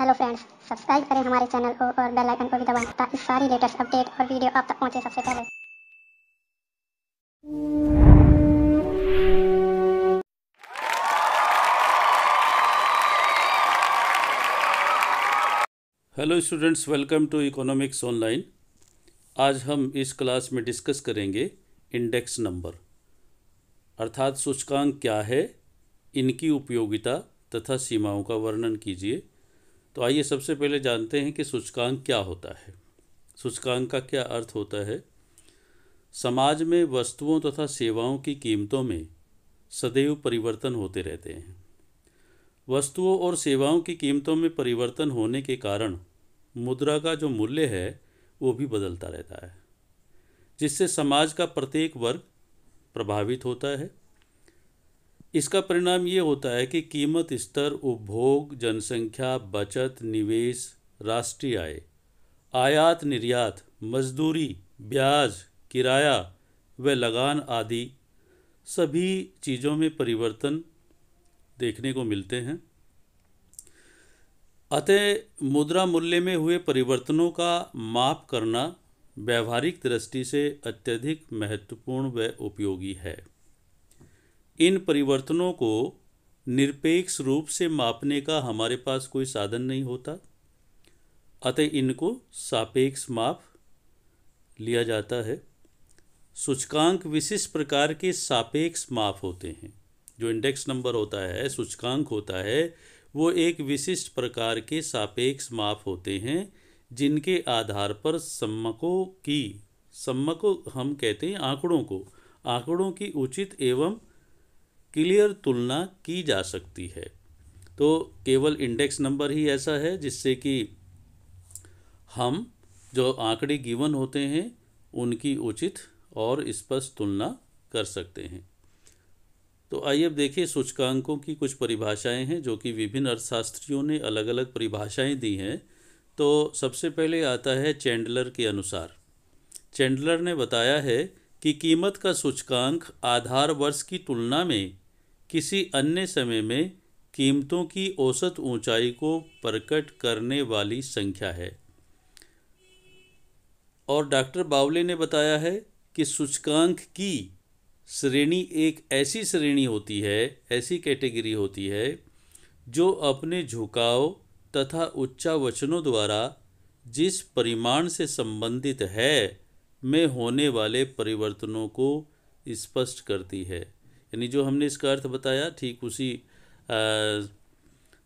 hello friends subscribe करें हमारे channel को और बेल आइकन को भी दबाएं ताकि सारी लेटेस्ट अपडेट और वीडियो आप तक पहुंचे सबसे पहले hello students welcome to economics online आज हम इस क्लास में डिस्कस करेंगे इंडेक्स नंबर अर्थात सूचकांक क्या है इनकी उपयोगिता तथा सीमाओं का वर्णन कीजिए तो आइए सबसे पहले जानते हैं कि सूचकांक क्या होता है सूचकांक का क्या अर्थ होता है समाज में वस्तुओं तथा सेवाओं की कीमतों में सदैव परिवर्तन होते रहते हैं वस्तुओं और सेवाओं की कीमतों में परिवर्तन होने के कारण मुद्रा का जो मूल्य है वो भी बदलता रहता है जिससे समाज का प्रत्येक वर्ग प्रभावित होता है इसका परिणाम ये होता है कि कीमत स्तर उपभोग जनसंख्या बचत निवेश राष्ट्रीय आय आयात निर्यात मजदूरी ब्याज किराया व लगान आदि सभी चीज़ों में परिवर्तन देखने को मिलते हैं अतः मुद्रा मूल्य में हुए परिवर्तनों का माप करना व्यवहारिक दृष्टि से अत्यधिक महत्वपूर्ण व उपयोगी है इन परिवर्तनों को निरपेक्ष रूप से मापने का हमारे पास कोई साधन नहीं होता अतः इनको सापेक्ष माप लिया जाता है सूचकांक विशिष्ट प्रकार के सापेक्ष माप होते हैं जो इंडेक्स नंबर होता है सूचकांक होता है वो एक विशिष्ट प्रकार के सापेक्ष माप होते हैं जिनके आधार पर सम्मकों की सम्मकों हम कहते हैं आंकड़ों को आंकड़ों की उचित एवं क्लियर तुलना की जा सकती है तो केवल इंडेक्स नंबर ही ऐसा है जिससे कि हम जो आंकड़े गिवन होते हैं उनकी उचित और स्पष्ट तुलना कर सकते हैं तो आइए अब देखिए सूचकांकों की कुछ परिभाषाएं हैं जो कि विभिन्न अर्थशास्त्रियों ने अलग अलग परिभाषाएं दी हैं तो सबसे पहले आता है चैंडलर के अनुसार चैंडलर ने बताया है कि कीमत का सूचकांक आधार वर्ष की तुलना में किसी अन्य समय में कीमतों की औसत ऊंचाई को प्रकट करने वाली संख्या है और डॉक्टर बावले ने बताया है कि सूचकांक की श्रेणी एक ऐसी श्रेणी होती है ऐसी कैटेगरी होती है जो अपने झुकाव तथा उच्चावचनों द्वारा जिस परिमाण से संबंधित है में होने वाले परिवर्तनों को स्पष्ट करती है यानी जो हमने इसका अर्थ बताया ठीक उसी आ,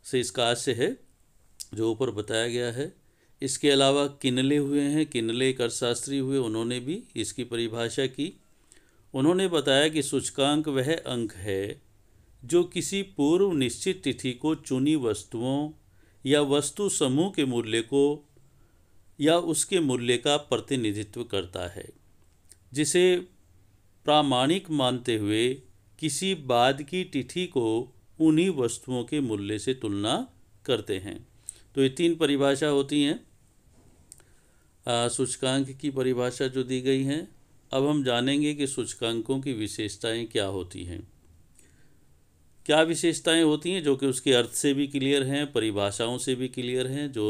से इसका आशय है जो ऊपर बताया गया है इसके अलावा किनले हुए हैं किनले एक अर्थशास्त्री हुए उन्होंने भी इसकी परिभाषा की उन्होंने बताया कि सूचकांक वह अंक है जो किसी पूर्व निश्चित तिथि को चुनी वस्तुओं या वस्तु समूह के मूल्य को या उसके मूल्य का प्रतिनिधित्व करता है जिसे प्रामाणिक मानते हुए किसी बाद की तिथि को उन्हीं वस्तुओं के मूल्य से तुलना करते हैं तो ये तीन परिभाषा होती हैं सूचकांक की परिभाषा जो दी गई है अब हम जानेंगे कि सूचकांकों की विशेषताएं क्या होती हैं क्या विशेषताएं होती हैं जो कि उसके अर्थ से भी क्लियर हैं परिभाषाओं से भी क्लियर हैं जो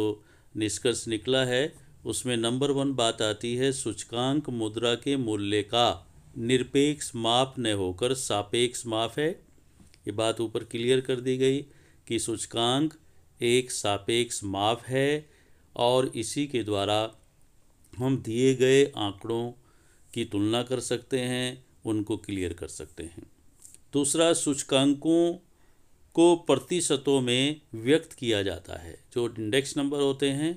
निष्कर्ष निकला है उसमें नंबर वन बात आती है सूचकांक मुद्रा के मूल्य का निरपेक्ष माप न होकर सापेक्ष माप है ये बात ऊपर क्लियर कर दी गई कि सूचकांक एक सापेक्ष माप है और इसी के द्वारा हम दिए गए आंकड़ों की तुलना कर सकते हैं उनको क्लियर कर सकते हैं दूसरा सूचकांकों को प्रतिशतों में व्यक्त किया जाता है जो इंडेक्स नंबर होते हैं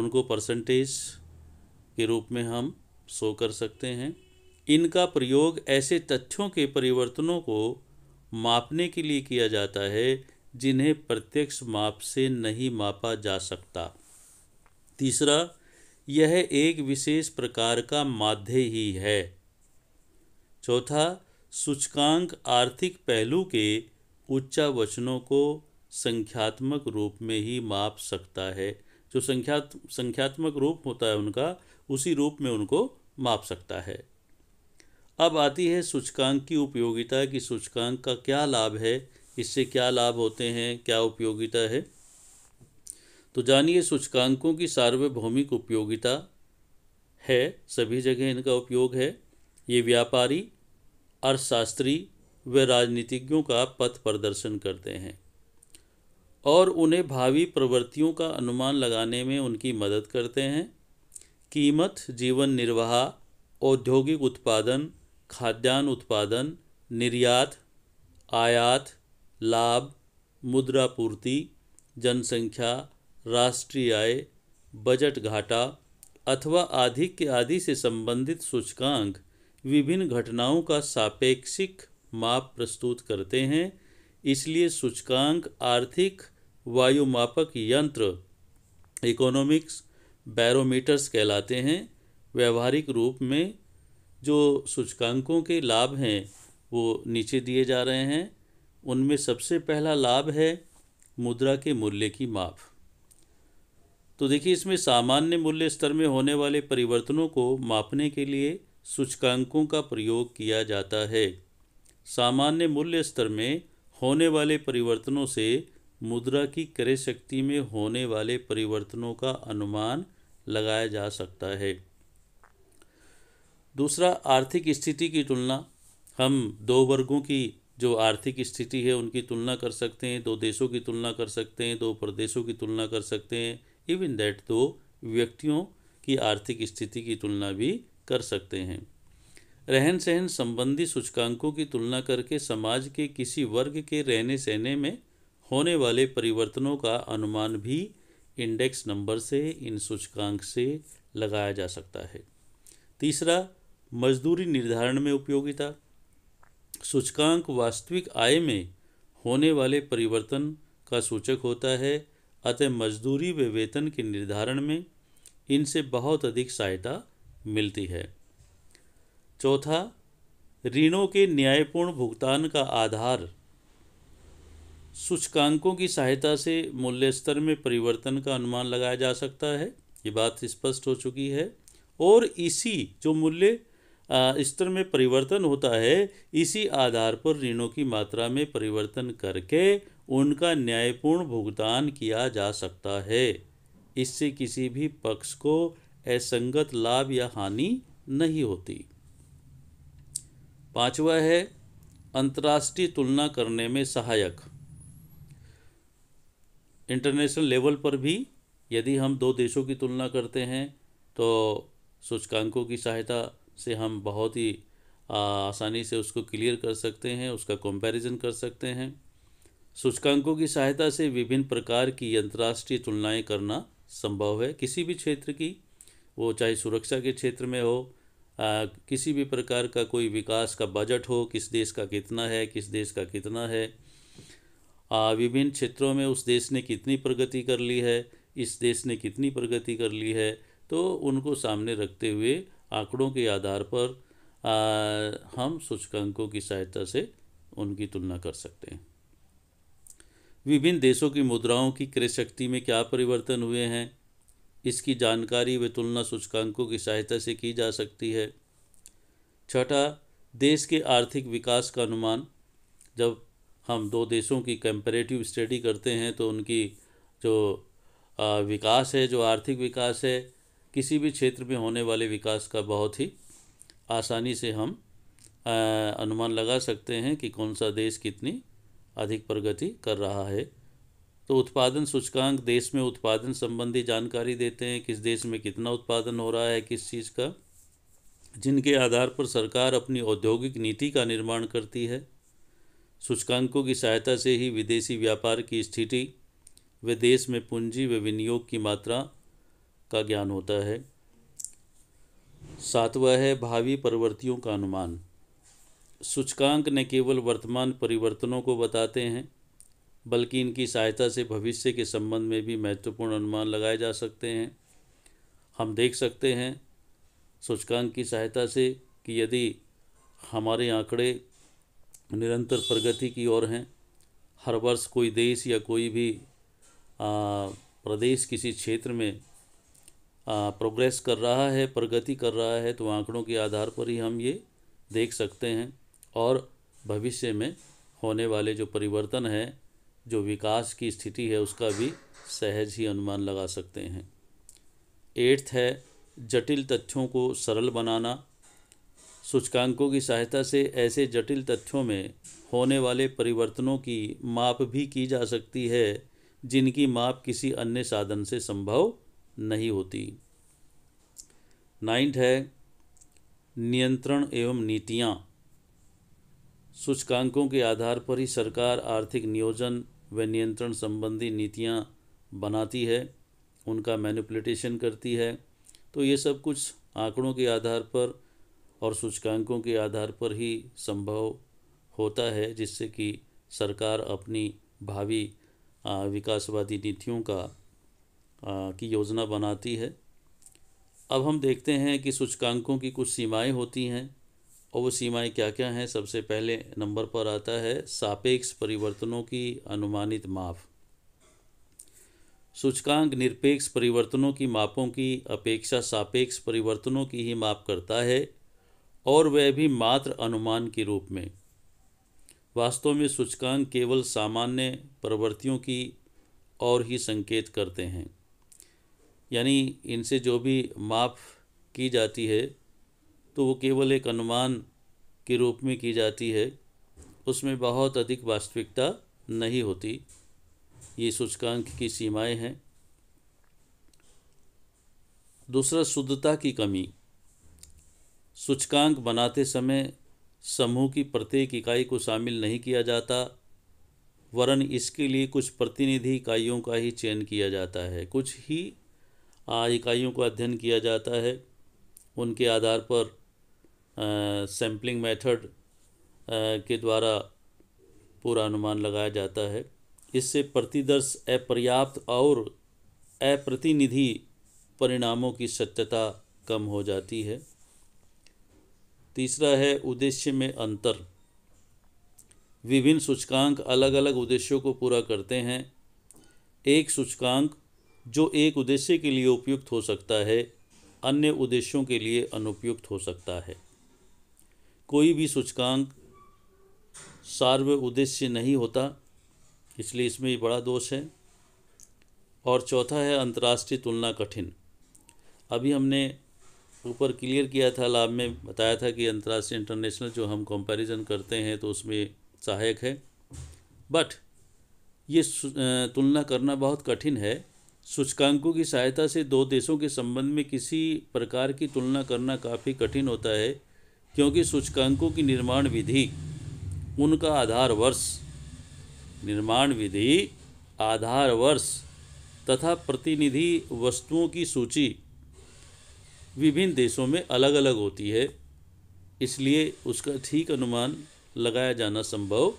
उनको परसेंटेज के रूप में हम शो कर सकते हैं इनका प्रयोग ऐसे तथ्यों के परिवर्तनों को मापने के लिए किया जाता है जिन्हें प्रत्यक्ष माप से नहीं मापा जा सकता तीसरा यह एक विशेष प्रकार का माध्य ही है चौथा सूचकांक आर्थिक पहलू के वचनों को संख्यात्मक रूप में ही माप सकता है जो संख्यात संख्यात्मक रूप होता है उनका उसी रूप में उनको माप सकता है अब आती है सूचकांक की उपयोगिता कि सूचकांक का क्या लाभ है इससे क्या लाभ होते हैं क्या उपयोगिता है तो जानिए सूचकांकों की सार्वभौमिक उपयोगिता है सभी जगह इनका उपयोग है ये व्यापारी अर्थशास्त्री व राजनीतिज्ञों का पथ प्रदर्शन करते हैं और उन्हें भावी प्रवृत्तियों का अनुमान लगाने में उनकी मदद करते हैं कीमत जीवन निर्वाह औद्योगिक उत्पादन खाद्यान्न उत्पादन निर्यात आयात लाभ मुद्रापूर्ति जनसंख्या राष्ट्रीय आय बजट घाटा अथवा आदि के आदि से संबंधित सूचकांक विभिन्न घटनाओं का सापेक्षिक माप प्रस्तुत करते हैं इसलिए सूचकांक आर्थिक वायुमापक यंत्र इकोनॉमिक्स बैरोमीटर्स कहलाते हैं व्यवहारिक रूप में जो सूचकांकों के लाभ हैं वो नीचे दिए जा रहे हैं उनमें सबसे पहला लाभ है मुद्रा के मूल्य की माप तो देखिए इसमें सामान्य मूल्य स्तर में होने वाले परिवर्तनों को मापने के लिए सूचकांकों का प्रयोग किया जाता है सामान्य मूल्य स्तर में होने वाले परिवर्तनों से मुद्रा की क्रय शक्ति में होने वाले परिवर्तनों का अनुमान लगाया जा सकता है दूसरा आर्थिक स्थिति की तुलना हम दो वर्गों की जो आर्थिक स्थिति है उनकी तुलना कर सकते हैं दो देशों की तुलना कर सकते हैं दो प्रदेशों की तुलना कर सकते हैं इवन दैट दो व्यक्तियों की आर्थिक स्थिति की तुलना भी कर सकते हैं रहन सहन संबंधी सूचकांकों की तुलना करके समाज के किसी वर्ग के रहने सहने में होने वाले परिवर्तनों का अनुमान भी इंडेक्स नंबर से इन सूचकांक से लगाया जा सकता है तीसरा मजदूरी निर्धारण में उपयोगिता सूचकांक वास्तविक आय में होने वाले परिवर्तन का सूचक होता है अतः मजदूरी व वेतन के निर्धारण में इनसे बहुत अधिक सहायता मिलती है चौथा ऋणों के न्यायपूर्ण भुगतान का आधार सूचकांकों की सहायता से मूल्य स्तर में परिवर्तन का अनुमान लगाया जा सकता है ये बात स्पष्ट हो चुकी है और इसी जो मूल्य स्तर में परिवर्तन होता है इसी आधार पर ऋणों की मात्रा में परिवर्तन करके उनका न्यायपूर्ण भुगतान किया जा सकता है इससे किसी भी पक्ष को असंगत लाभ या हानि नहीं होती पांचवा है अंतर्राष्ट्रीय तुलना करने में सहायक इंटरनेशनल लेवल पर भी यदि हम दो देशों की तुलना करते हैं तो सूचकांकों की सहायता से हम बहुत ही आसानी से उसको क्लियर कर सकते हैं उसका कंपैरिजन कर सकते हैं सूचकांकों की सहायता से विभिन्न प्रकार की अंतर्राष्ट्रीय तुलनाएं करना संभव है किसी भी क्षेत्र की वो चाहे सुरक्षा के क्षेत्र में हो आ, किसी भी प्रकार का कोई विकास का बजट हो किस देश का कितना है किस देश का कितना है विभिन्न क्षेत्रों में उस देश ने कितनी प्रगति कर ली है इस देश ने कितनी प्रगति कर ली है तो उनको सामने रखते हुए आंकड़ों के आधार पर आ, हम सूचकांकों की सहायता से उनकी तुलना कर सकते हैं विभिन्न देशों की मुद्राओं की क्रय शक्ति में क्या परिवर्तन हुए हैं इसकी जानकारी व तुलना सूचकांकों की सहायता से की जा सकती है छठा देश के आर्थिक विकास का अनुमान जब हम दो देशों की कंपेरेटिव स्टडी करते हैं तो उनकी जो विकास है जो आर्थिक विकास है किसी भी क्षेत्र में होने वाले विकास का बहुत ही आसानी से हम आ, अनुमान लगा सकते हैं कि कौन सा देश कितनी अधिक प्रगति कर रहा है तो उत्पादन सूचकांक देश में उत्पादन संबंधी जानकारी देते हैं किस देश में कितना उत्पादन हो रहा है किस चीज़ का जिनके आधार पर सरकार अपनी औद्योगिक नीति का निर्माण करती है सूचकांकों की सहायता से ही विदेशी व्यापार की स्थिति व देश में पूंजी व विनियोग की मात्रा का ज्ञान होता है सातवा है भावी प्रवृत्तियों का अनुमान सूचकांक न केवल वर्तमान परिवर्तनों को बताते हैं बल्कि इनकी सहायता से भविष्य के संबंध में भी महत्वपूर्ण अनुमान लगाए जा सकते हैं हम देख सकते हैं सूचकांक की सहायता से कि यदि हमारे आंकड़े निरंतर प्रगति की ओर हैं हर वर्ष कोई देश या कोई भी आ, प्रदेश किसी क्षेत्र में प्रोग्रेस कर रहा है प्रगति कर रहा है तो आंकड़ों के आधार पर ही हम ये देख सकते हैं और भविष्य में होने वाले जो परिवर्तन है जो विकास की स्थिति है उसका भी सहज ही अनुमान लगा सकते हैं एट्थ है जटिल तथ्यों को सरल बनाना सूचकांकों की सहायता से ऐसे जटिल तथ्यों में होने वाले परिवर्तनों की माप भी की जा सकती है जिनकी माप किसी अन्य साधन से संभव नहीं होती नाइन्थ है नियंत्रण एवं नीतियाँ सूचकांकों के आधार पर ही सरकार आर्थिक नियोजन व नियंत्रण संबंधी नीतियाँ बनाती है उनका मैनिपुलेटेशन करती है तो ये सब कुछ आंकड़ों के आधार पर और सूचकांकों के आधार पर ही संभव होता है जिससे कि सरकार अपनी भावी विकासवादी नीतियों का की योजना बनाती है अब हम देखते हैं कि सूचकांकों की कुछ सीमाएं होती हैं और वो सीमाएं क्या क्या हैं सबसे पहले नंबर पर आता है सापेक्ष परिवर्तनों की अनुमानित माप सूचकांक निरपेक्ष परिवर्तनों की मापों की अपेक्षा सापेक्ष परिवर्तनों की ही माप करता है और वह भी मात्र अनुमान के रूप में वास्तव में सूचकांक केवल सामान्य प्रवृत्तियों की और ही संकेत करते हैं यानी इनसे जो भी माप की जाती है तो वो केवल एक अनुमान के रूप में की जाती है उसमें बहुत अधिक वास्तविकता नहीं होती ये सूचकांक की सीमाएं हैं दूसरा शुद्धता की कमी सूचकांक बनाते समय समूह की प्रत्येक इकाई को शामिल नहीं किया जाता वरन इसके लिए कुछ प्रतिनिधि इकाइयों का ही चयन किया जाता है कुछ ही इकाइयों का अध्ययन किया जाता है उनके आधार पर सैम्पलिंग मेथड के द्वारा पूरा अनुमान लगाया जाता है इससे प्रतिदर्श अपर्याप्त और अप्रतिनिधि परिणामों की सत्यता कम हो जाती है तीसरा है उद्देश्य में अंतर विभिन्न सूचकांक अलग अलग उद्देश्यों को पूरा करते हैं एक सूचकांक जो एक उद्देश्य के लिए उपयुक्त हो सकता है अन्य उद्देश्यों के लिए अनुपयुक्त हो सकता है कोई भी सूचकांक सार्व उद्देश्य नहीं होता इसलिए इसमें ये बड़ा दोष है और चौथा है अंतर्राष्ट्रीय तुलना कठिन अभी हमने ऊपर क्लियर किया था लाभ में बताया था कि अंतर्राष्ट्रीय इंटरनेशनल जो हम कंपैरिजन करते हैं तो उसमें सहायक है बट ये तुलना करना बहुत कठिन है सूचकांकों की सहायता से दो देशों के संबंध में किसी प्रकार की तुलना करना काफ़ी कठिन होता है क्योंकि सूचकांकों की निर्माण विधि उनका आधार वर्ष निर्माण विधि आधार वर्ष तथा प्रतिनिधि वस्तुओं की सूची विभिन्न देशों में अलग अलग होती है इसलिए उसका ठीक अनुमान लगाया जाना संभव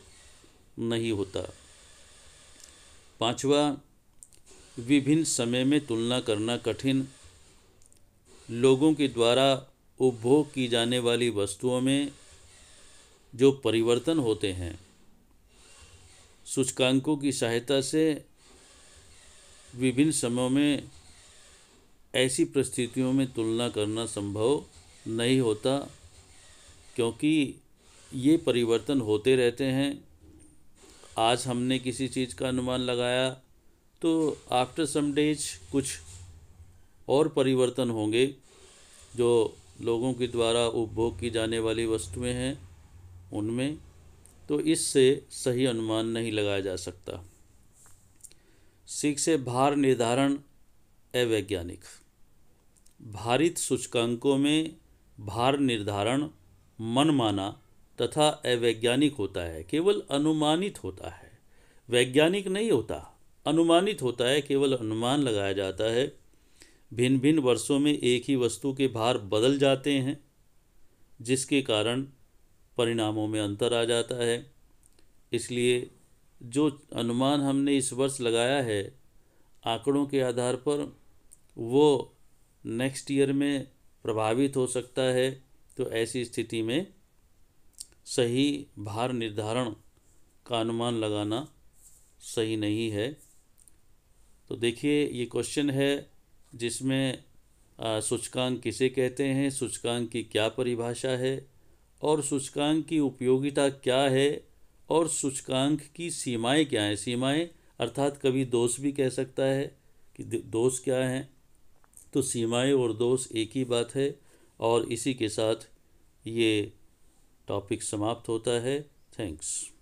नहीं होता पांचवा विभिन्न समय में तुलना करना कठिन लोगों के द्वारा उपभोग की जाने वाली वस्तुओं में जो परिवर्तन होते हैं सूचकांकों की सहायता से विभिन्न समयों में ऐसी परिस्थितियों में तुलना करना संभव नहीं होता क्योंकि ये परिवर्तन होते रहते हैं आज हमने किसी चीज़ का अनुमान लगाया तो आफ्टर सम डेज कुछ और परिवर्तन होंगे जो लोगों के द्वारा उपभोग की जाने वाली वस्तुएं हैं उनमें तो इससे सही अनुमान नहीं लगाया जा सकता सिख से भार निर्धारण अवैज्ञानिक भारित सूचकांकों में भार निर्धारण मनमाना तथा अवैज्ञानिक होता है केवल अनुमानित होता है वैज्ञानिक नहीं होता अनुमानित होता है केवल अनुमान लगाया जाता है भिन्न भिन्न वर्षों में एक ही वस्तु के भार बदल जाते हैं जिसके कारण परिणामों में अंतर आ जाता है इसलिए जो अनुमान हमने इस वर्ष लगाया है आंकड़ों के आधार पर वो नेक्स्ट ईयर में प्रभावित हो सकता है तो ऐसी स्थिति में सही भार निर्धारण का अनुमान लगाना सही नहीं है तो देखिए ये क्वेश्चन है जिसमें सूचकांक किसे कहते हैं सूचकांक की क्या परिभाषा है और सूचकांक की उपयोगिता क्या है और सूचकांक की सीमाएं क्या हैं सीमाएं अर्थात कभी दोष भी कह सकता है कि दोष क्या हैं तो सीमाएं और दोष एक ही बात है और इसी के साथ ये टॉपिक समाप्त होता है थैंक्स